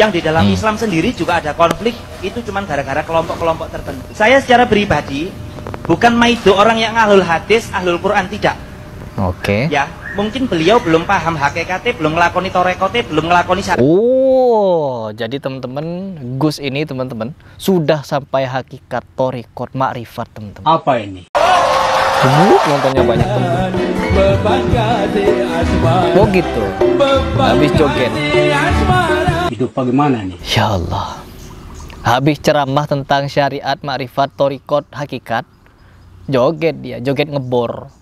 yang di dalam hmm. Islam sendiri juga ada konflik itu cuma gara-gara kelompok-kelompok tertentu. Saya secara pribadi bukan maido orang yang ahlul hadis, ahlul Quran tidak. Oke. Okay. Ya, mungkin beliau belum paham hakikatnya, belum ngelakoni torekote, belum ngelakoni syariat. Oh, jadi teman-teman, Gus ini teman-teman sudah sampai hakikat torekot makrifat teman-teman. Apa ini? Gemuk nontonnya banyak teman. Oh gitu. Habis joget hidup bagaimana nih? Ya Allah. Habis ceramah tentang syariat, makrifat, torikot, hakikat, joget dia, joget ngebor.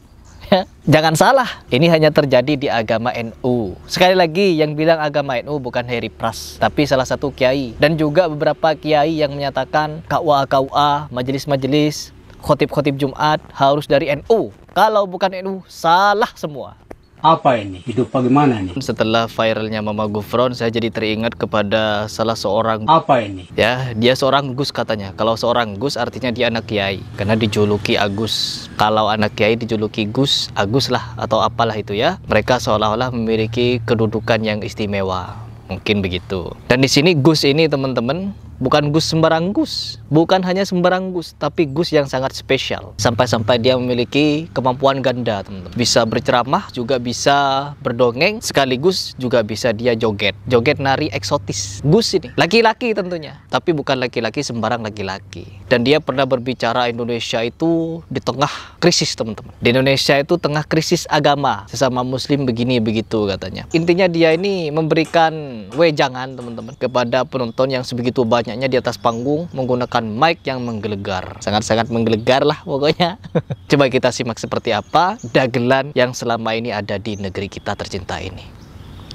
Ya, jangan salah, ini hanya terjadi di agama NU. Sekali lagi, yang bilang agama NU bukan Heri Pras, tapi salah satu kiai. Dan juga beberapa kiai yang menyatakan KUA-KUA, majelis-majelis, khotib-khotib Jumat harus dari NU. Kalau bukan NU, salah semua apa ini? Hidup bagaimana nih? Setelah viralnya Mama Gufron, saya jadi teringat kepada salah seorang apa ini? Ya, dia seorang Gus katanya. Kalau seorang Gus artinya dia anak kiai karena dijuluki Agus. Kalau anak kiai dijuluki Gus, Agus lah atau apalah itu ya. Mereka seolah-olah memiliki kedudukan yang istimewa. Mungkin begitu. Dan di sini Gus ini teman-teman Bukan Gus sembarang Gus, bukan hanya sembarang Gus, tapi Gus yang sangat spesial. Sampai-sampai dia memiliki kemampuan ganda, teman-teman. Bisa berceramah, juga bisa berdongeng, sekaligus juga bisa dia joget. Joget nari eksotis. Gus ini, laki-laki tentunya. Tapi bukan laki-laki sembarang laki-laki. Dan dia pernah berbicara Indonesia itu di tengah krisis, teman-teman. Di Indonesia itu tengah krisis agama. Sesama muslim begini begitu katanya. Intinya dia ini memberikan wejangan, teman-teman, kepada penonton yang sebegitu banyak banyaknya di atas panggung menggunakan mic yang menggelegar. Sangat-sangat menggelegar lah pokoknya. Coba kita simak seperti apa dagelan yang selama ini ada di negeri kita tercinta ini.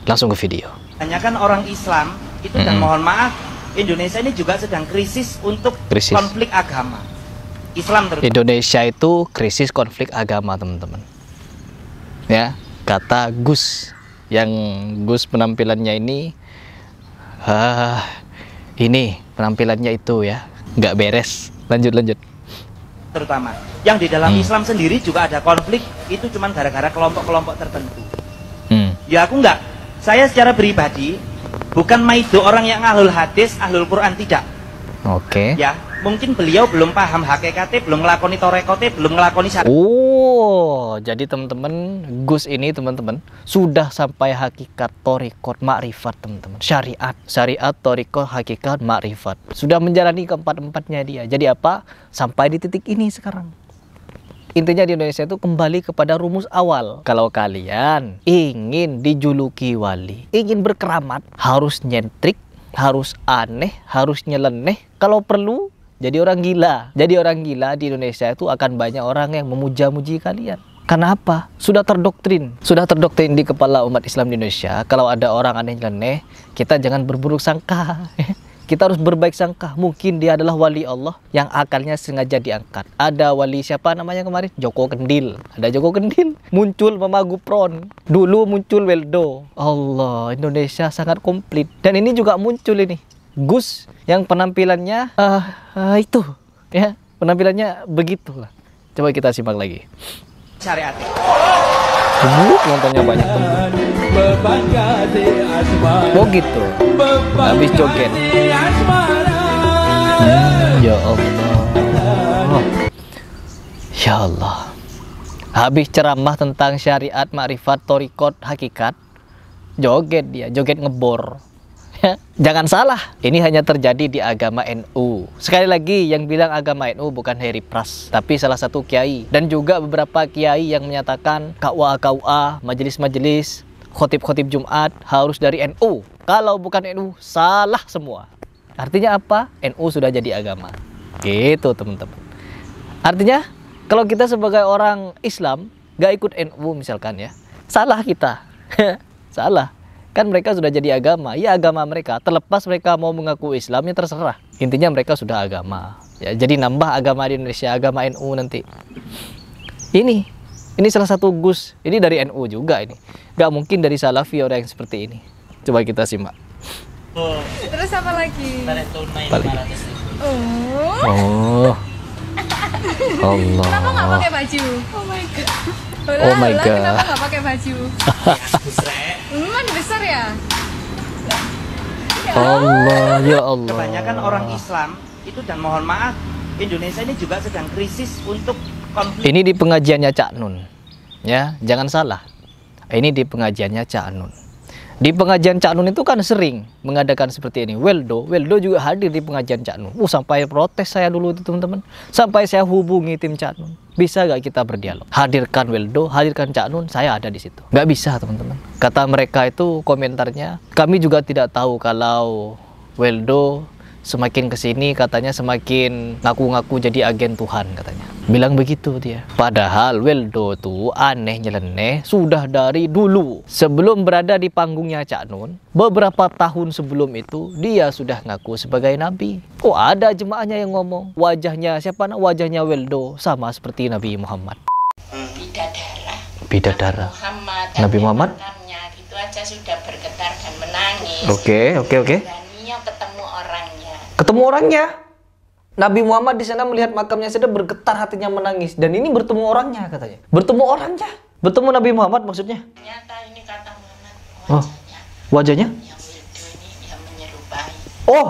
Langsung ke video. Tanyakan orang Islam itu mm -hmm. dan mohon maaf Indonesia ini juga sedang krisis untuk krisis. konflik agama. Islam terutama. Indonesia itu krisis konflik agama, teman-teman. Ya, kata Gus yang Gus penampilannya ini ah, ini penampilannya itu ya nggak beres lanjut lanjut terutama yang di dalam hmm. Islam sendiri juga ada konflik itu cuman gara-gara kelompok-kelompok tertentu hmm. ya aku nggak saya secara pribadi bukan maido orang yang ahlul hadis ahlul Quran tidak oke okay. ya mungkin beliau belum paham hakikatnya, belum ngelakoni torekote, belum ngelakoni syariat. Oh, jadi teman-teman, Gus ini teman-teman sudah sampai hakikat torekot makrifat teman-teman. Syariat, syariat torekot hakikat makrifat. Sudah menjalani keempat-empatnya dia. Jadi apa? Sampai di titik ini sekarang. Intinya di Indonesia itu kembali kepada rumus awal. Kalau kalian ingin dijuluki wali, ingin berkeramat, harus nyentrik, harus aneh, harus nyeleneh. Kalau perlu jadi orang gila. Jadi orang gila di Indonesia itu akan banyak orang yang memuja-muji kalian. Kenapa? Sudah terdoktrin. Sudah terdoktrin di kepala umat Islam di Indonesia. Kalau ada orang aneh-aneh, kita jangan berburuk sangka. kita harus berbaik sangka. Mungkin dia adalah wali Allah yang akalnya sengaja diangkat. Ada wali siapa namanya kemarin? Joko Kendil. Ada Joko Kendil. Muncul Mama Gupron. Dulu muncul Weldo. Allah, Indonesia sangat komplit. Dan ini juga muncul ini. Gus yang penampilannya uh, uh, itu ya penampilannya begitulah. Coba kita simak lagi. hati Uh, nontonnya banyak teman. Oh gitu. Habis joget. Eh. ya Allah. Oh. Ya Allah. Habis ceramah tentang syariat, makrifat, torikot, hakikat, joget dia, joget ngebor ya. Jangan salah, ini hanya terjadi di agama NU. Sekali lagi, yang bilang agama NU bukan Harry Pras, tapi salah satu kiai. Dan juga beberapa kiai yang menyatakan KUA-KUA, majelis-majelis, khotib-khotib Jumat harus dari NU. Kalau bukan NU, salah semua. Artinya apa? NU sudah jadi agama. Gitu, teman-teman. Artinya, kalau kita sebagai orang Islam, gak ikut NU misalkan ya, salah kita. salah. Kan mereka sudah jadi agama, ya agama mereka. Terlepas mereka mau mengaku Islamnya terserah. Intinya mereka sudah agama. Ya, jadi nambah agama di Indonesia, agama NU nanti. Ini, ini salah satu gus. Ini dari NU juga ini. Gak mungkin dari Salafi orang yang seperti ini. Coba kita simak. Terus apa lagi? Balik. Oh. Oh. Allah. Kenapa nggak pakai baju? Oh my god. Olah, oh my god. Kenapa nggak pakai baju? Lu hmm, besar ya? ya. Allah ya Allah. Kebanyakan orang Islam itu dan mohon maaf Indonesia ini juga sedang krisis untuk konflik. Ini di pengajiannya Cak Nun. Ya, jangan salah. Ini di pengajiannya Cak Nun. Di pengajian Cak Nun itu kan sering mengadakan seperti ini. Weldo, Weldo juga hadir di pengajian Cak Nun. Uh, sampai protes saya dulu itu teman-teman. Sampai saya hubungi tim Cak Nun. Bisa gak kita berdialog? Hadirkan Weldo, hadirkan Cak Nun, saya ada di situ. Gak bisa teman-teman. Kata mereka itu komentarnya, kami juga tidak tahu kalau Weldo semakin kesini katanya semakin ngaku-ngaku jadi agen Tuhan katanya. Bilang begitu dia. Padahal Weldo tuh aneh nyeleneh sudah dari dulu. Sebelum berada di panggungnya Cak Nun, beberapa tahun sebelum itu dia sudah ngaku sebagai nabi. Kok ada jemaahnya yang ngomong wajahnya siapa nak wajahnya Weldo sama seperti Nabi Muhammad. Bidadara. Bidadara. Muhammad, Nabi Muhammad. itu aja sudah bergetar dan menangis. Oke, okay, oke, okay, oke. Ketemu orangnya. Nabi Muhammad di sana melihat makamnya sudah bergetar hatinya menangis. Dan ini bertemu orangnya katanya. Bertemu orangnya. Bertemu Nabi Muhammad maksudnya. Nyata ini kata Muhammad. Wajahnya. Oh. Wajahnya? Yang ini menyerupai. Oh,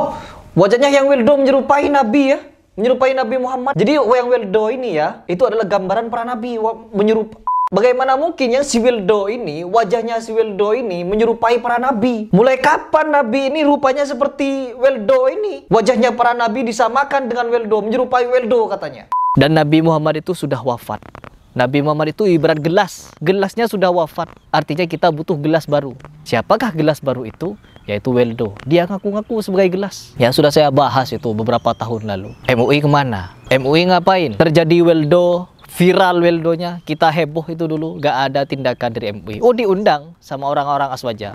wajahnya yang Wildo menyerupai Nabi ya. Menyerupai Nabi Muhammad. Jadi yang Wildo ini ya, itu adalah gambaran para Nabi. Menyerupai Bagaimana mungkin yang si Wildo ini, wajahnya si Wildo ini menyerupai para nabi? Mulai kapan nabi ini rupanya seperti Wildo ini? Wajahnya para nabi disamakan dengan Wildo, menyerupai Wildo katanya. Dan Nabi Muhammad itu sudah wafat. Nabi Muhammad itu ibarat gelas. Gelasnya sudah wafat. Artinya kita butuh gelas baru. Siapakah gelas baru itu? Yaitu Weldo. Dia ngaku-ngaku sebagai gelas. Ya sudah saya bahas itu beberapa tahun lalu. MUI kemana? MUI ngapain? Terjadi Weldo viral Weldonya, kita heboh itu dulu, gak ada tindakan dari MUI. Oh diundang sama orang-orang aswaja.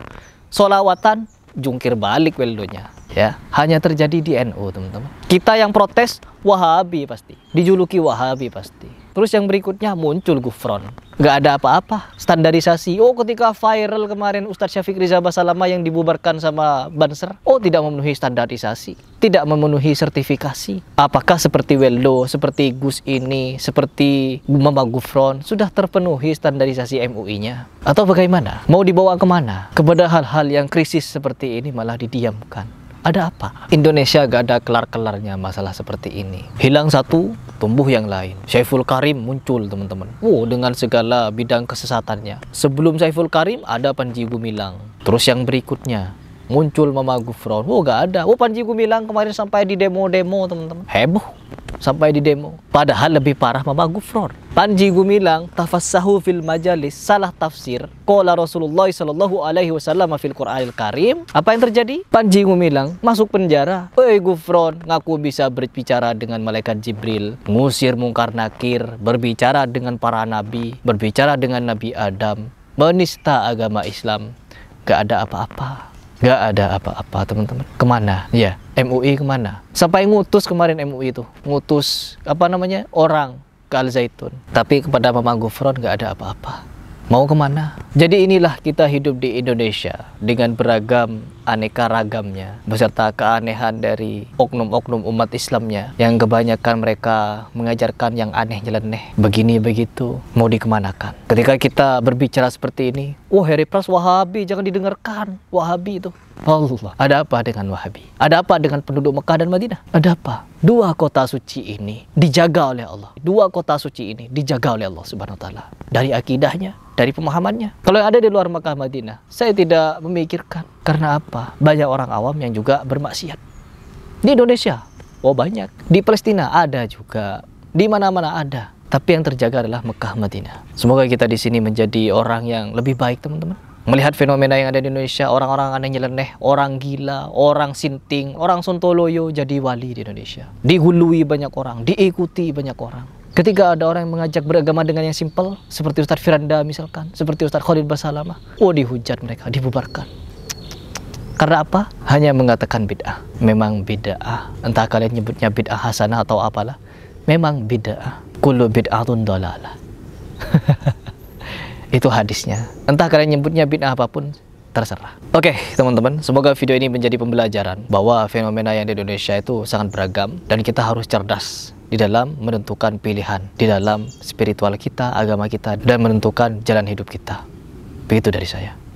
Solawatan, jungkir balik Weldonya. Ya, hanya terjadi di NU teman-teman. Kita yang protes Wahabi pasti, dijuluki Wahabi pasti. Terus yang berikutnya muncul gufron. Gak ada apa-apa. Standarisasi. Oh ketika viral kemarin Ustadz Syafiq Riza Basalama yang dibubarkan sama Banser. Oh tidak memenuhi standarisasi. Tidak memenuhi sertifikasi. Apakah seperti Weldo, seperti Gus ini, seperti Mama Gufron. Sudah terpenuhi standarisasi MUI-nya. Atau bagaimana? Mau dibawa kemana? Kepada hal-hal yang krisis seperti ini malah didiamkan. Ada apa? Indonesia gak ada kelar-kelarnya masalah seperti ini. Hilang satu, tumbuh yang lain. Syaiful Karim muncul teman-teman. Wow, dengan segala bidang kesesatannya. Sebelum Syaiful Karim ada Panji Gumilang. Terus yang berikutnya muncul Mama Gufron. Wow, gak ada. Wow, Panji Gumilang kemarin sampai di demo-demo teman-teman. Heboh sampai di demo. Padahal lebih parah Mama Gufron. Panji Gumilang, tafassahu fil majalis, salah tafsir. qala Rasulullah sallallahu Alaihi Wasallam fil Quranil Karim. Apa yang terjadi? Panji Gumilang masuk penjara. Oi Gufron, ngaku bisa berbicara dengan malaikat Jibril, ngusir mungkar nakir, berbicara dengan para nabi, berbicara dengan Nabi Adam, menista agama Islam. Gak ada apa-apa nggak ada apa-apa teman-teman kemana ya MUI kemana sampai ngutus kemarin MUI itu ngutus apa namanya orang ke Al Zaitun tapi kepada Mama Gufron nggak ada apa-apa mau kemana jadi inilah kita hidup di Indonesia dengan beragam aneka ragamnya beserta keanehan dari oknum-oknum umat Islamnya yang kebanyakan mereka mengajarkan yang aneh nyeleneh begini begitu mau dikemanakan ketika kita berbicara seperti ini wah Harry Pras Wahabi jangan didengarkan Wahabi itu Allah ada apa dengan Wahabi ada apa dengan penduduk Mekah dan Madinah ada apa dua kota suci ini dijaga oleh Allah dua kota suci ini dijaga oleh Allah Subhanahu wa taala dari akidahnya dari pemahamannya kalau yang ada di luar Mekah Madinah saya tidak memikirkan karena apa? Banyak orang awam yang juga bermaksiat. Di Indonesia, oh banyak. Di Palestina ada juga. Di mana-mana ada. Tapi yang terjaga adalah Mekah Madinah. Semoga kita di sini menjadi orang yang lebih baik, teman-teman. Melihat fenomena yang ada di Indonesia, orang-orang aneh nyeleneh, orang gila, orang sinting, orang sontoloyo jadi wali di Indonesia. Digului banyak orang, diikuti banyak orang. Ketika ada orang yang mengajak beragama dengan yang simpel, seperti Ustadz Firanda misalkan, seperti Ustadz Khalid Basalamah, oh dihujat mereka, dibubarkan. Karena apa? Hanya mengatakan bid'ah. Memang bid'ah. Entah kalian nyebutnya bid'ah hasanah atau apalah. Memang bid'ah. Kullu bid'atun dolala. Itu hadisnya. Entah kalian nyebutnya bid'ah apapun, terserah. Oke, okay, teman-teman, semoga video ini menjadi pembelajaran bahwa fenomena yang di Indonesia itu sangat beragam dan kita harus cerdas di dalam menentukan pilihan di dalam spiritual kita, agama kita dan menentukan jalan hidup kita. Begitu dari saya.